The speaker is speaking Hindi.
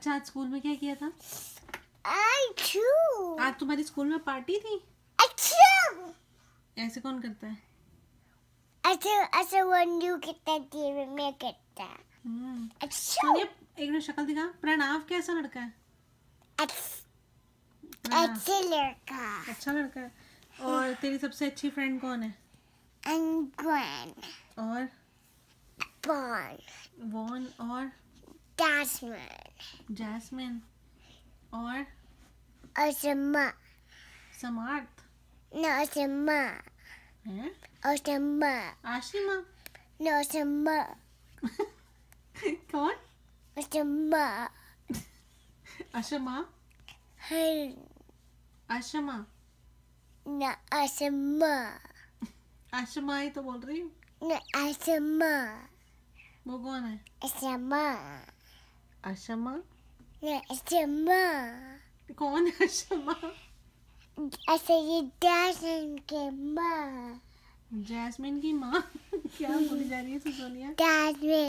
अच्छा आज स्कूल में क्या किया था आज तुम्हारी स्कूल में पार्टी थी अच्छा ऐसे कौन करता है अच्छा अच्छा वन यू कितना टीवी में करता है अच्छा एक मिनट शक्ल दिखा प्रणव कैसा लड़का है अच्छा लड़का अच्छा लड़का और तेरी सबसे अच्छी फ्रेंड कौन है अंगवन और वॉन और jasmine. Jasmine. Or? Or Samar. Samarth. No, Samar. Huh? Eh? Or Samar. Ashima. No, Samar. Come on. Ashima. Ashima? Hey. Ashima. No, Ashima. आशमा ही तो बोल रही हूँ आशमा वो कौन है अशमा अशमा कौन है अशमा ये जैस्मिन के माँ जैस्मिन की माँ क्या बोली जा रही है सुसोनिया जैस्मिन